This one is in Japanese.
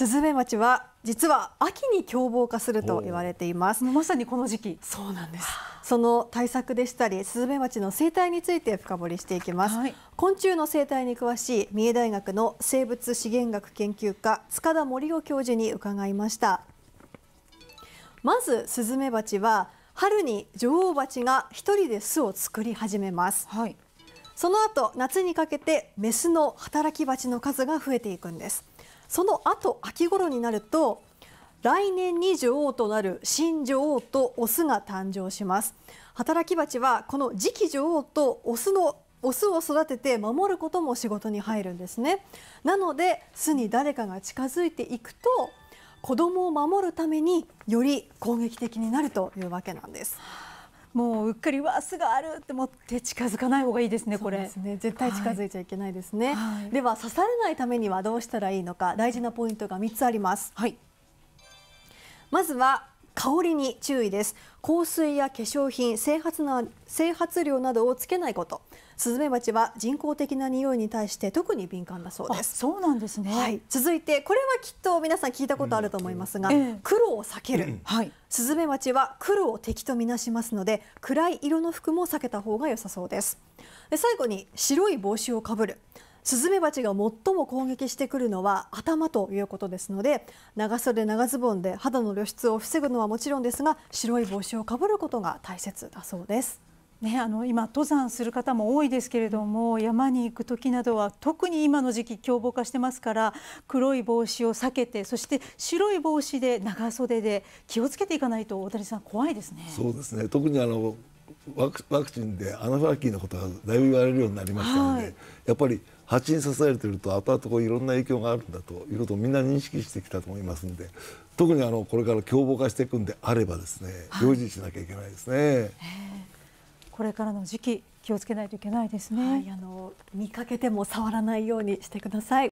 スズメバチは実は秋に凶暴化すると言われていますまさにこの時期そうなんですその対策でしたりスズメバチの生態について深掘りしていきます、はい、昆虫の生態に詳しい三重大学の生物資源学研究科塚田森夫教授に伺いましたまずスズメバチは春に女王バチが一人で巣を作り始めます、はい、その後夏にかけてメスの働きバチの数が増えていくんですその後秋頃になると来年に女王となる新女王とオスが誕生します働き蜂はこの次期女王とオスのオスを育てて守ることも仕事に入るんですねなので巣に誰かが近づいていくと子供を守るためにより攻撃的になるというわけなんです。もううっかりわすがあるって思って近づかない方がいいですねこれですね絶対近づいちゃいけないですね、はい、では刺されないためにはどうしたらいいのか大事なポイントが3つありますはいまずは香りに注意です香水や化粧品整髪な整髪料などをつけないことスズメバチは人工的な匂いに対して特に敏感だそうですそうなんですね、はい、続いてこれはきっと皆さん聞いたことあると思いますが、うん、黒を避ける、うん、はい、スズメバチは黒を敵とみなしますので暗い色の服も避けた方が良さそうですで最後に白い帽子をかぶるスズメバチが最も攻撃してくるのは頭ということですので長袖長ズボンで肌の露出を防ぐのはもちろんですが白い帽子をかぶることが大切だそうです。ね、あの今登山する方も多いですけれども山に行く時などは特に今の時期凶暴化してますから黒い帽子を避けてそして白い帽子で長袖で気をつけていかないと大谷さん怖いですね。そうですね特にあのワクワクチンでアナファキーのことがだいぶ言われるようになりましたので、はい、やっぱり蜂に刺されてると後々こういろんな影響があるんだということをみんな認識してきたと思いますので特にあのこれから凶暴化していくんであればですね、用心しなきゃいけないですね。これからの時期気をつけないといけないですね、はい、あの見かけても触らないようにしてください。